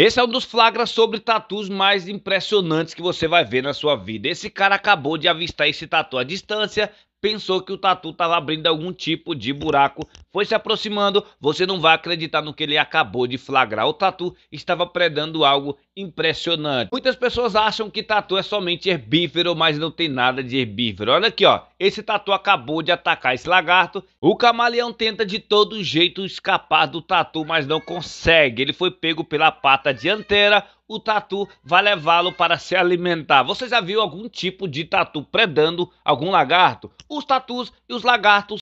Esse é um dos flagras sobre tatus mais impressionantes que você vai ver na sua vida. Esse cara acabou de avistar esse tatu à distância, pensou que o tatu estava abrindo algum tipo de buraco, foi se aproximando. Você não vai acreditar no que ele acabou de flagrar. O tatu estava predando algo impressionante. Muitas pessoas acham que tatu é somente herbívoro, mas não tem nada de herbívoro. Olha aqui, ó. Esse tatu acabou de atacar esse lagarto. O camaleão tenta de todo jeito escapar do tatu, mas não consegue. Ele foi pego pela pata dianteira o tatu vai levá-lo para se alimentar. Você já viu algum tipo de tatu predando algum lagarto? Os tatus e os lagartos